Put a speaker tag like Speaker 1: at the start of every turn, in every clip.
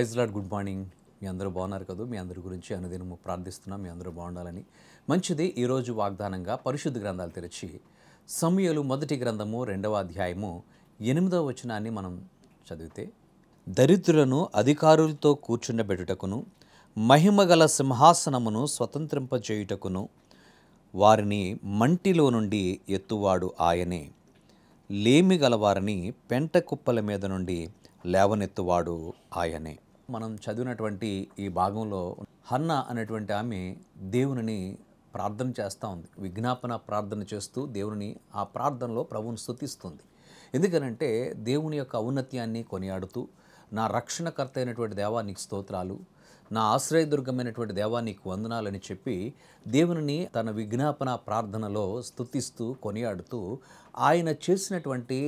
Speaker 1: praise lord good morning మీ అందరూ బాగున్నారు కదా మీ అందరి గురించి అనుదినము ప్రార్థిస్తున్నాం మీ అందరూ బాగుండాలని మంచిది ఈరోజు వాగ్దానంగా పరిశుద్ధ గ్రంథాలు తెరిచి సమయలు మొదటి గ్రంథము రెండవ అధ్యాయము ఎనిమిదవ వచనాన్ని మనం చదివితే దరిద్రులను అధికారులతో కూర్చుండబెట్టుటకును మహిమగల సింహాసనమును స్వతంత్రింపజేయుటకును వారిని మంటిలో నుండి ఎత్తువాడు ఆయనే లేమి గలవారిని పెంట కుప్పల మీద నుండి లేవనెత్తువాడు ఆయనే మనం చదివినటువంటి ఈ భాగంలో హన్న అనేటువంటి ఆమె దేవుని ప్రార్థన చేస్తూ ఉంది విజ్ఞాపన ప్రార్థన చేస్తూ దేవుని ఆ ప్రార్థనలో ప్రభువును స్థుతిస్తుంది ఎందుకనంటే దేవుని యొక్క ఔన్నత్యాన్ని కొనియాడుతూ నా రక్షణకర్త అయినటువంటి దేవానికి స్తోత్రాలు నా ఆశ్రయదుర్గమైనటువంటి దేవా నీకు వందనాలని చెప్పి దేవుని తన విజ్ఞాపన ప్రార్థనలో స్థుతిస్తూ కొనియాడుతూ ఆయన చేసినటువంటి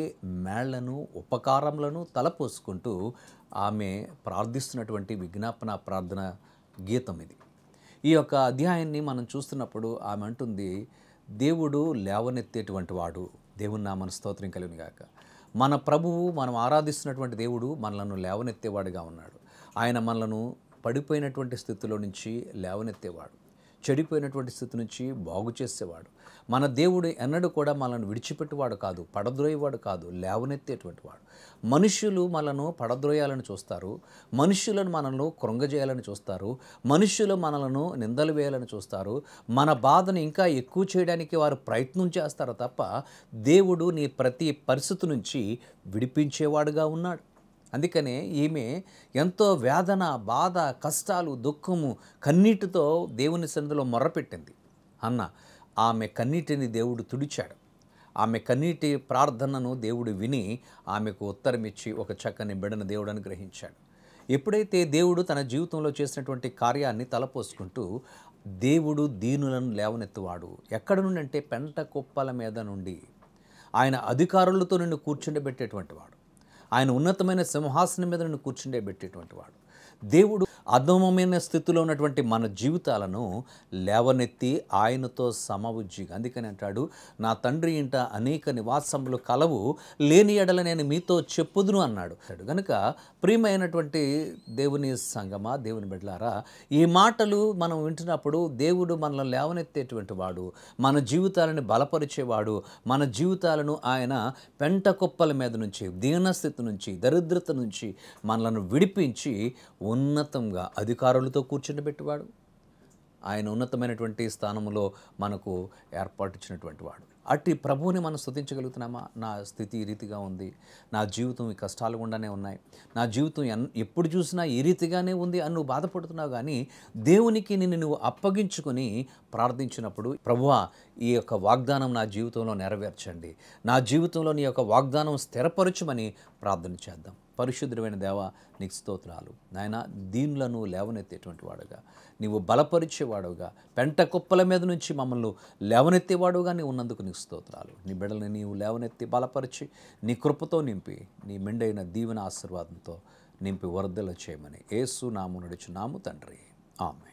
Speaker 1: మేళ్లను ఉపకారములను తలపోసుకుంటూ ఆమె ప్రార్థిస్తున్నటువంటి విజ్ఞాపన ప్రార్థన గీతం ఇది ఈ యొక్క అధ్యాయాన్ని మనం చూస్తున్నప్పుడు ఆమె అంటుంది దేవుడు లేవనెత్తేటువంటి వాడు దేవుని నా మన స్తోత్రం గాక మన ప్రభువు మనం ఆరాధిస్తున్నటువంటి దేవుడు మనలను లేవనెత్తేవాడుగా ఉన్నాడు ఆయన మనలను పడిపోయినటువంటి స్థితిలో నుంచి లేవనెత్తేవాడు చెడిపోయినటువంటి స్థితి నుంచి బాగు చేసేవాడు మన దేవుడు ఎన్నడూ కూడా మనల్ని విడిచిపెట్టేవాడు కాదు పడద్రోయేవాడు కాదు లేవనెత్తేటువంటి వాడు మనుష్యులు మనను పడద్రోయాలని చూస్తారు మనుష్యులను మనల్ని కృంగజేయాలని చూస్తారు మనుష్యులు మనలను నిందలు వేయాలని చూస్తారు మన బాధను ఇంకా ఎక్కువ చేయడానికి వారు ప్రయత్నం చేస్తారు తప్ప దేవుడు నీ ప్రతి పరిస్థితి నుంచి విడిపించేవాడుగా ఉన్నాడు అందుకనే ఈమె ఎంతో వేదన బాధ కష్టాలు దుఃఖము కన్నీటితో దేవుని సన్నిధిలో మొర్రపెట్టింది అన్న ఆమె కన్నీటిని దేవుడు తుడిచాడు ఆమె కన్నీటి ప్రార్థనను దేవుడు విని ఆమెకు ఉత్తరం ఇచ్చి ఒక చక్కని బిడను దేవుడు అనుగ్రహించాడు ఎప్పుడైతే దేవుడు తన జీవితంలో చేసినటువంటి కార్యాన్ని తలపోసుకుంటూ దేవుడు దీనులను లేవనెత్తువాడు ఎక్కడ నుండి అంటే పెంట కుప్పల మీద నుండి ఆయన అధికారులతో నిన్ను కూర్చుండబెట్టేటువంటి వాడు ఆయన ఉన్నతమైన సింహాసనం మీద నన్ను కూర్చుండే పెట్టేటువంటి వాడు దేవుడు అధమమైన స్థితిలో ఉన్నటువంటి మన జీవితాలను లేవనెత్తి ఆయనతో సమవుజ్జి అందుకని అంటాడు నా తండ్రి ఇంట అనేక నివాసములు కలవు లేని ఎడల నేను మీతో చెప్పుదును అన్నాడు కనుక ప్రియమైనటువంటి దేవుని సంగమా దేవుని బిడ్డలారా ఈ మాటలు మనం వింటున్నప్పుడు దేవుడు మనల్ని లేవనెత్తేటువంటి వాడు మన జీవితాలను బలపరిచేవాడు మన జీవితాలను ఆయన పెంట కుప్పల మీద నుంచి దీనస్థితి నుంచి దరిద్రత నుంచి మనలను విడిపించి ఉన్నతం ముఖ్యంగా అధికారులతో కూర్చుండబెట్టేవాడు ఆయన ఉన్నతమైనటువంటి స్థానంలో మనకు ఇచ్చినటువంటి వాడు అట్టి ప్రభువుని మనం స్థుతించగలుగుతున్నామా నా స్థితి ఈ రీతిగా ఉంది నా జీవితం ఈ కష్టాలు గుండానే ఉన్నాయి నా జీవితం ఎన్ ఎప్పుడు చూసినా ఈ రీతిగానే ఉంది అని నువ్వు బాధపడుతున్నావు కానీ దేవునికి నిన్ను నువ్వు అప్పగించుకొని ప్రార్థించినప్పుడు ప్రభువా ఈ యొక్క వాగ్దానం నా జీవితంలో నెరవేర్చండి నా జీవితంలో నీ యొక్క వాగ్దానం స్థిరపరచమని ప్రార్థన చేద్దాం పరిశుద్ధమైన దేవ నీకు స్తోత్రాలు నాయన దీనులను లేవనెత్తేటువంటి వాడుగా నీవు బలపరిచేవాడుగా పెంట కుప్పల మీద నుంచి మమ్మల్ని లేవనెత్తేవాడుగా నీ ఉన్నందుకు నీకు స్తోత్రాలు నీ బిడ్డలను నీవు లేవనెత్తి బలపరిచి నీ కృపతో నింపి నీ మెండైన దీవెన ఆశీర్వాదంతో నింపి వరదలు చేయమని ఏసు నాము నడుచు నాము తండ్రి ఆమె